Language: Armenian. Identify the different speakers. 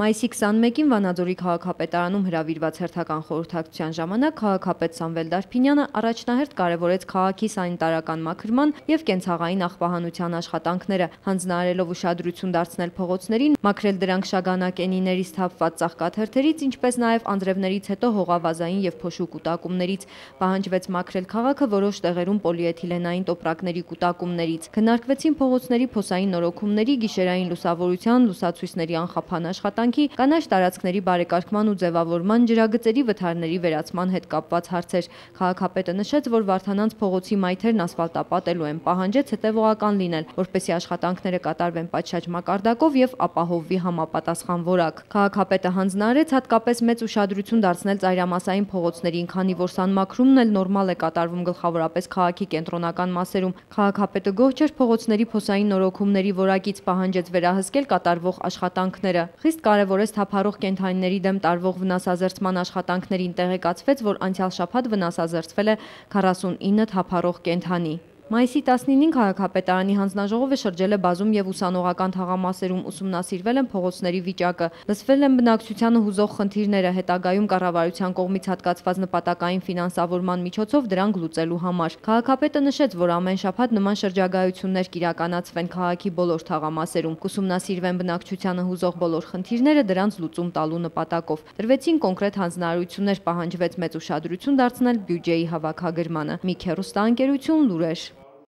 Speaker 1: Մայիսի 21-ին Վանաձորի քաղաքապետարանում հրավիրված հերթական խորհրդակցության ժամանակ քաղաքապետ Սամվել Դարփինյանը առաջնահերթ կարևորեց քաղաքի սանիտարական մաքրման եւ կենցաղային աղբահանության աշխատանքները, հանձնարարելով ուշադրություն դարձնել փողոցներին, մաքրել դրանք շագանակենիներից թափված ծաղկաթերթերից, ինչպես նաեւ անձրևներից հետո հողավազային եւ փոշու կուտակումներից, պահանջվեց մաքրել քաղաքը որոշ տեղերում պոլիէթիլենային տոպրակների կուտակումներից։ Քննարկվեցին փողոցների փոսային նորոգումների, գիշերային լուսավորության, լուսացույցների անխափան աշխատանք աշխատանքի կանաչ տարածքների բարեկարգման ու ձևավորման ջրագծերի վթարների վերացման հետ կապված հարցեր։ Քաղաքապետը նշեց, որ Վարդանանց փողոցի մայթերն ասֆալտապատելու են պահանջեց հետևողական լինել, որպեսզի աշխատանքները կատարվեն պատշաճ մակարդակով եւ ապահովվի համապատասխան որակ։ Քաղաքապետը հանձնարարեց հատկապես մեծ ուշադրություն դարձնել ծայրամասային փողոցներին, քանի որ սանմակրումն էլ նորմալ է կատարվում գլխավորապես քաղաքի կենտրոնական մասերում։ Քաղաքապետը գոհ չէր փողոցների փոսային նորոգումների որակից պահանջեց վերահսկել կատարվող աշխատանքները։ Խիստ կարևորես թափառող կենթանիների դեմ տարվող վնասազերծման աշխատանքներին տեղեկացվեց, որ անցյալ շաբաթ վնասազերծվել է 49 թափառող կենթանի։ Մայիսի 19-ին քաղաքապետարանի հանձնաժողովը շրջել է բազում եւ ուսանողական թաղամասերում ուսումնասիրվել են փողոցների վիճակը, լսվել են բնակչությանը հուզող խնդիրները հետագայում կառավարության կողմից հատկացված նպատակային ֆինանսավորման միջոցով դրան գլուծելու համար։ Քաղաքապետը նշեց, որ ամեն շաբաթ նման շրջագայություններ կիրականացվեն քաղաքի բոլոր թաղամասերում, կուսումնասիրվեն բնակչությանը հուզող բոլոր խնդիրները դրանց լուծում տալու նպատակով։ Դրվեցին կոնկրետ հանձնարարություններ պահանջվեց մեծ ուշադրություն դարձնել բյուջեի հավաքագրմանը։ Մի քերոստա ընկերություն լուրեր